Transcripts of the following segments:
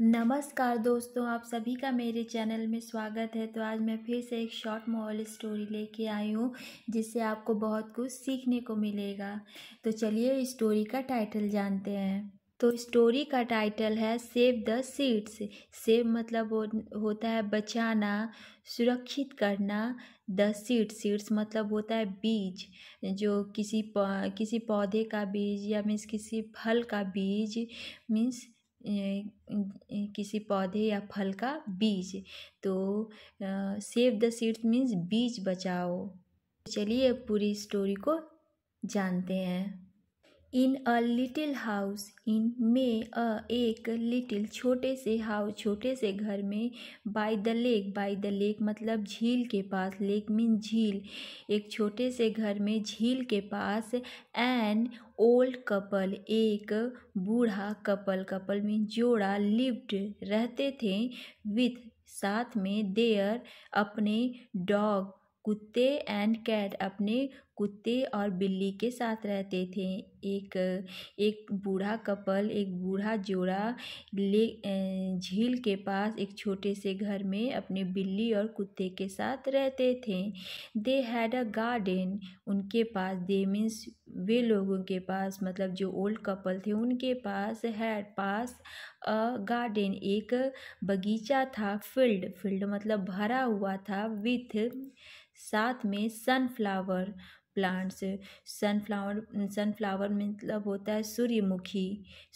नमस्कार दोस्तों आप सभी का मेरे चैनल में स्वागत है तो आज मैं फिर से एक शॉर्ट मोबाइल स्टोरी लेके आई हूँ जिससे आपको बहुत कुछ सीखने को मिलेगा तो चलिए स्टोरी का टाइटल जानते हैं तो स्टोरी का टाइटल है सेव द सीड्स सेव मतलब हो, होता है बचाना सुरक्षित करना द सीड सीड्स मतलब होता है बीज जो किसी किसी पौधे का बीज या मीन्स किसी फल का बीज मीन्स किसी पौधे या फल का बीज तो सेव द सीड्स मीन्स बीज बचाओ चलिए पूरी स्टोरी को जानते हैं इन अ लिटिल हाउस इन में अ एक लिटिल छोटे से हाउस छोटे से घर में by the lake by the lake मतलब झील के पास लेक मीन झील एक छोटे से घर में झील के पास एन ओल्ड कपल एक बूढ़ा कपल कपल मीन जोड़ा लिव्ड रहते थे विथ साथ में देयर अपने डॉग कुत्ते एंड कैट अपने कुत्ते और बिल्ली के साथ रहते थे एक एक बूढ़ा कपल एक बूढ़ा जोड़ा ले झील के पास एक छोटे से घर में अपने बिल्ली और कुत्ते के साथ रहते थे दे हैड अ गार्डन उनके पास दे मीन्स वे लोगों के पास मतलब जो ओल्ड कपल थे उनके पास हैड पास अ गार्डन एक बगीचा था फील्ड फील्ड मतलब भरा हुआ था विथ साथ में सनफ्लावर प्लांट्स सनफ्लावर सनफ्लावर मतलब होता है सूर्यमुखी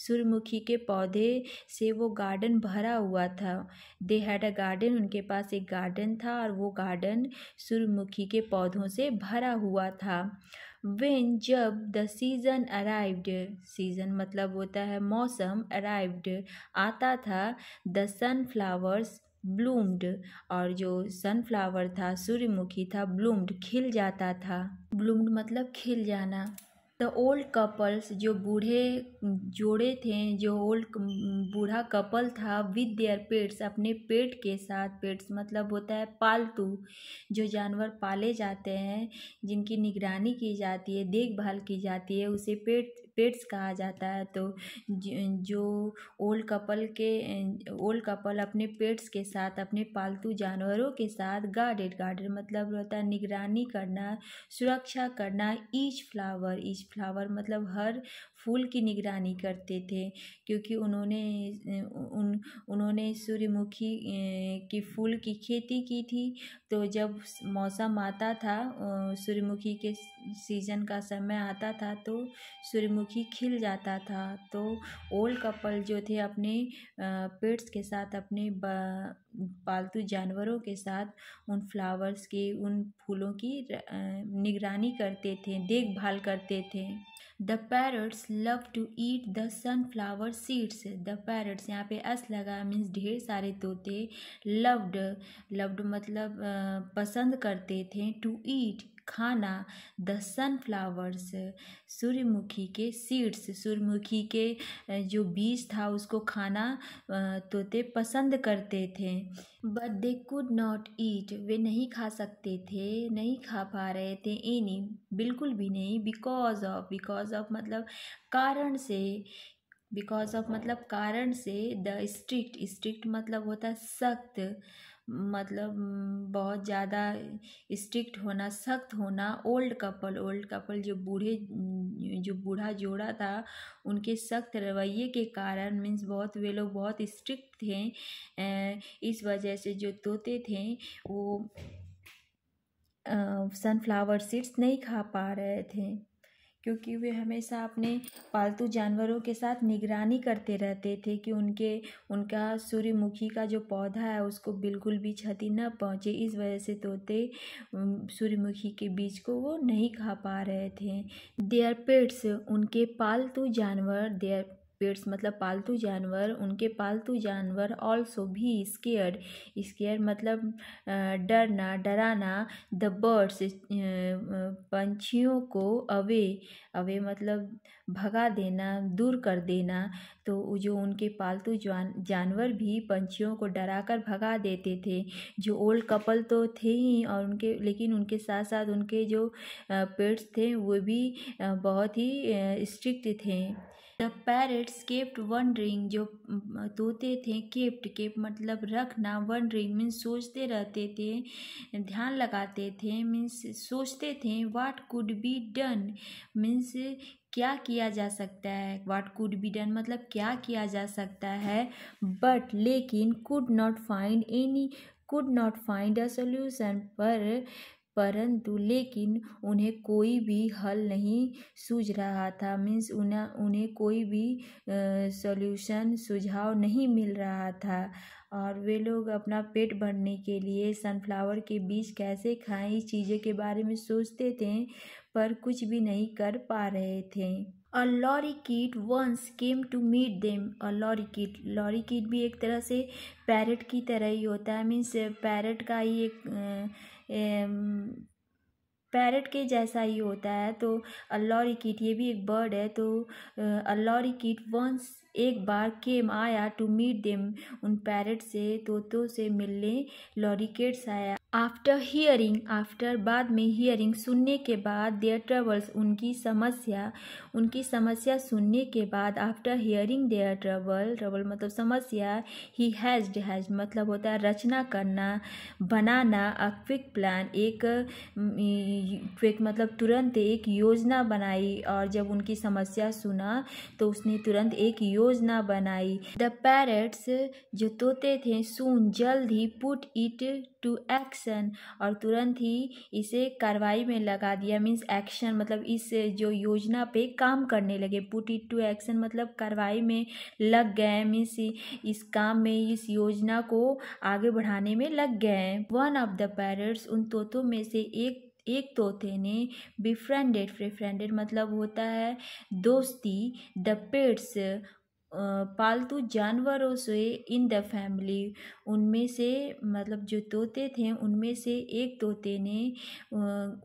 सूर्यमुखी के पौधे से वो गार्डन भरा हुआ था दे हैड अ गार्डन उनके पास एक गार्डन था और वो गार्डन सूर्यमुखी के पौधों से भरा हुआ था वेन जब द सीज़न अराइव्ड सीज़न मतलब होता है मौसम अराइव्ड आता था द सनफ्लावर्स ब्लूम्ड और जो सनफ्लावर था सूर्यमुखी था ब्लूम्ड खिल जाता था ब्लूम्ड मतलब खिल जाना द ओल्ड कपल्स जो बूढ़े जोड़े थे जो ओल्ड बूढ़ा कपल था विद देयर पेट्स अपने पेट के साथ पेट्स मतलब होता है पालतू जो जानवर पाले जाते हैं जिनकी निगरानी की जाती है देखभाल की जाती है उसे पेट पेट्स कहा जाता है तो जो ओल्ड कपल के ओल्ड कपल अपने पेट्स के साथ अपने पालतू जानवरों के साथ गार्डेड गार्डन मतलब होता है निगरानी करना सुरक्षा करना ईच फ्लावर ईच फ्लावर मतलब हर फूल की निगरानी करते थे क्योंकि उन्होंने उन उन्होंने सूर्यमुखी की फूल की खेती की थी तो जब मौसम आता था सूर्यमुखी के सीजन का समय आता था तो सूर्यमुखी खिल जाता था तो ओल्ड कपल जो थे अपने पेट्स के साथ अपने पालतू जानवरों के साथ उन फ्लावर्स की उन फूलों की निगरानी करते थे देखभाल करते थे the parrots love to eat the sun flower seeds the parrots यहाँ पे अस लगा मीन्स ढेर सारे तोते लव्ड लव्ड मतलब पसंद करते थे टू ईट खाना द सनफ्लावर्स सूर्यमुखी के सीड्स सूर्यमुखी के जो बीज था उसको खाना तोते पसंद करते थे but they could not eat वे नहीं खा सकते थे नहीं खा पा रहे थे एनी बिल्कुल भी नहीं बिकॉज ऑफ बिकॉज ऑफ मतलब कारण से बिकॉज ऑफ मतलब कारण से द स्ट्रिक्ट स्ट्रिक्ट मतलब होता है सख्त मतलब बहुत ज़्यादा स्ट्रिक्ट होना सख्त होना ओल्ड कपल ओल्ड कपल जो बूढ़े जो बूढ़ा जोड़ा था उनके सख्त रवैये के कारण मीन्स बहुत वे लोग बहुत स्ट्रिक्ट थे इस वजह से जो तोते थे वो सनफ्लावर सीड्स नहीं खा पा रहे थे क्योंकि वे हमेशा अपने पालतू जानवरों के साथ निगरानी करते रहते थे कि उनके उनका सूर्यमुखी का जो पौधा है उसको बिल्कुल भी क्षति न पहुँचे इस वजह से तोते सूर्यमुखी के बीज को वो नहीं खा पा रहे थे देयर पेट्स उनके पालतू जानवर देयर पेट्स मतलब पालतू जानवर उनके पालतू जानवर ऑल्सो भी स्केयर्ड स्केयर मतलब डरना डराना द बर्ड्स पंछियों को अवे अवे मतलब भगा देना दूर कर देना तो जो उनके पालतू जान जानवर भी पंछियों को डरा कर भगा देते थे जो ओल्ड कपल तो थे ही और उनके लेकिन उनके साथ साथ उनके जो पेट्स थे वो भी बहुत ही स्ट्रिक्ट थे द पैरट्स केप्ट रिंग जो तोते थे केप्ट केप मतलब रखना वन रिंग मीन्स सोचते रहते थे ध्यान लगाते थे मीन्स सोचते थे what could be done means क्या किया जा सकता है वाट कुड बी डन मतलब क्या किया जा सकता है बट लेकिन could not find any could not find a solution पर परंतु लेकिन उन्हें कोई भी हल नहीं सूझ रहा था मीन्स उन्हें उन्हें कोई भी सॉल्यूशन सुझाव नहीं मिल रहा था और वे लोग अपना पेट भरने के लिए सनफ्लावर के बीज कैसे खाएं इस चीज़ों के बारे में सोचते थे पर कुछ भी नहीं कर पा रहे थे a lorikeet once came to meet them a lorikeet lorikeet भी एक तरह से पैरट की तरह ही होता है मीन्स पैरट का ही एक पैरट के जैसा ही होता है तो अल्लौरी कीट ये भी एक बर्ड है तो अल्लौरी कीट वंस एक बार केम आया टू मीट देम उन पैरट से तोतों से मिलने लॉरिकेट्स आया आफ्टर हियरिंग आफ्टर बाद में हियरिंग सुनने के बाद देयर ट्रबल्स उनकी समस्या उनकी समस्या सुनने के बाद after hearing their trouble trouble मतलब समस्या ही हैज़ हैज मतलब होता है रचना करना बनाना अ क्विक प्लान एक क्विक मतलब तुरंत एक योजना बनाई और जब उनकी समस्या सुना तो उसने तुरंत एक योजना बनाई द पैरट्स जो तोते थे सुन जल्द ही put it to ex action और तुरंत ही इसे कार्रवाई में लगा दिया मीन्स एक्शन मतलब इस जो योजना पे काम करने लगे पुट इट टू एक्शन मतलब कार्रवाई में लग गए मीन्स इस काम में इस योजना को आगे बढ़ाने में लग गए वन ऑफ द पैरट्स उन तोतों में से एक एक तोते ने बिफ्रेंडेड फ्रेफ्रेंडेड मतलब होता है दोस्ती द पेट्स पालतू जानवरों से इन द फैमिली उनमें से मतलब जो तोते थे उनमें से एक तोते ने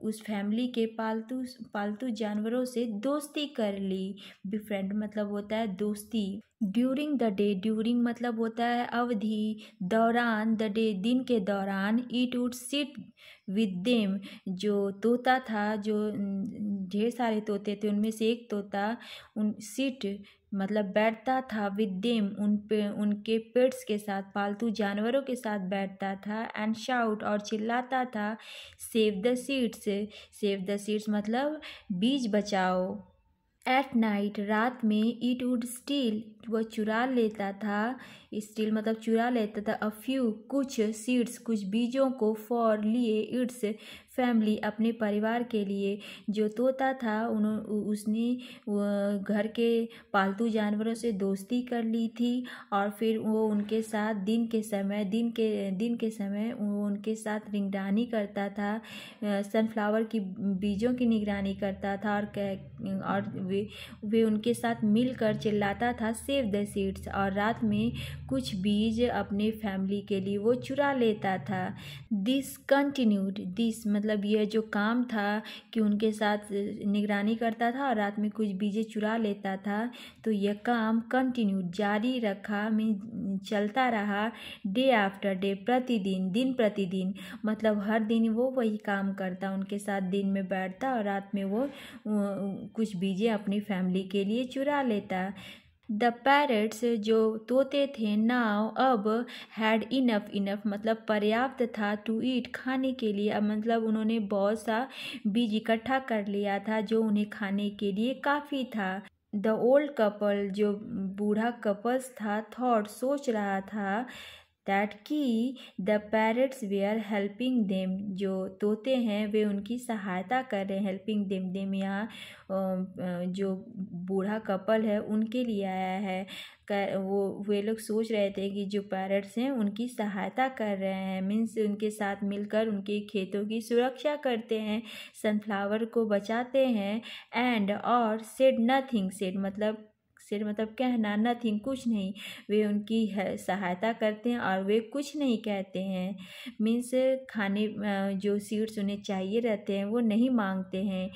उस फैमिली के पालतू पालतू जानवरों से दोस्ती कर ली बिफ्रेंड मतलब होता है दोस्ती ड्यूरिंग द डे ड्यूरिंग मतलब होता है अवधि दौरान द डे दिन के दौरान it would sit with them जो तोता था जो ढेर सारे तोते थे उनमें से एक तोता उन सिट मतलब बैठता था विद देम उन पे उनके पेट्स के साथ पालतू जानवरों के साथ बैठता था एंड शाउट और चिल्लाता था save the seeds save the seeds मतलब बीज बचाओ एट नाइट रात में इट वुड स्टील वह चुरा लेता था स्टील मतलब चुरा लेता था अ फ्यू कुछ सीड्स कुछ बीजों को फॉर लिए इट्स फैमिली अपने परिवार के लिए जो तोता था उन्होंने उसने घर के पालतू जानवरों से दोस्ती कर ली थी और फिर वो उनके साथ दिन के समय दिन के दिन के समय वो उनके साथ निगरानी करता था सनफ्लावर की बीजों की निगरानी करता था और और वे वे उनके साथ मिलकर चिल्लाता था सेव द सीड्स और रात में कुछ बीज अपने फैमिली के लिए वो चुरा लेता था दिस कंटिन्यूड दिस मतलब यह जो काम था कि उनके साथ निगरानी करता था और रात में कुछ बीजें चुरा लेता था तो यह काम कंटिन्यू जारी रखा में चलता रहा डे आफ्टर डे प्रतिदिन दिन प्रतिदिन मतलब हर दिन वो वही काम करता उनके साथ दिन में बैठता और रात में वो कुछ बीजें अपनी फैमिली के लिए चुरा लेता द पैरट्स जो तोते थे नाव अब हैड इनफ इनफ मतलब पर्याप्त था टू ईट खाने के लिए अब मतलब उन्होंने बहुत सा बीज इकट्ठा कर लिया था जो उन्हें खाने के लिए काफ़ी था द ओल्ड कपल जो बूढ़ा कपल्स था थॉट सोच रहा था दैट की the parrots were helping them जो तोते हैं वे उनकी सहायता कर रहे हैं हेल्पिंग देम देम यहाँ जो बूढ़ा कपल है उनके लिए आया है कर वो वे लोग सोच रहे थे कि जो पैरट्स हैं उनकी सहायता कर रहे हैं मीन्स उनके साथ मिलकर उनके खेतों की सुरक्षा करते हैं सनफ्लावर को बचाते हैं एंड और सेड नथिंग सेड मतलब सिर मतलब कहना नथिंग कुछ नहीं वे उनकी सहायता करते हैं और वे कुछ नहीं कहते हैं मीन्स खाने जो सीड्स उन्हें चाहिए रहते हैं वो नहीं मांगते हैं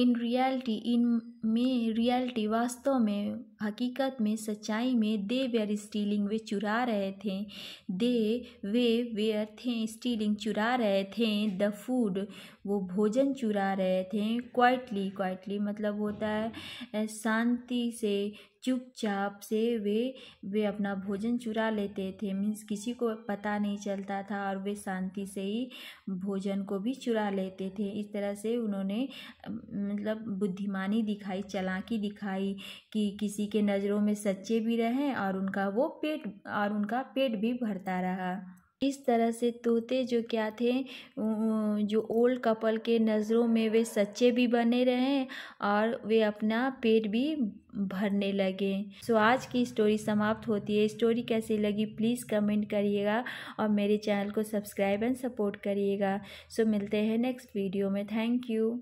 इन रियलिटी इन में रियलिटी वास्तव में हकीकत में सच्चाई में दे वेयर स्टीलिंग वे चुरा रहे थे दे वे वेयर थे स्टीलिंग चुरा रहे थे द फूड वो भोजन चुरा रहे थे क्वाइटली क्वाइटली मतलब होता है शांति से चुपचाप से वे वे अपना भोजन चुरा लेते थे मीन्स किसी को पता नहीं चलता था और वे शांति से ही भोजन को भी चुरा लेते थे इस तरह से उन्होंने मतलब बुद्धिमानी दिखाई चलाकी दिखाई कि किसी के नज़रों में सच्चे भी रहें और उनका वो पेट और उनका पेट भी भरता रहा इस तरह से तोते जो क्या थे जो ओल्ड कपल के नज़रों में वे सच्चे भी बने रहे और वे अपना पेट भी भरने लगे सो आज की स्टोरी समाप्त होती है स्टोरी कैसी लगी प्लीज़ कमेंट करिएगा और मेरे चैनल को सब्सक्राइब एंड सपोर्ट करिएगा सो मिलते हैं नेक्स्ट वीडियो में थैंक यू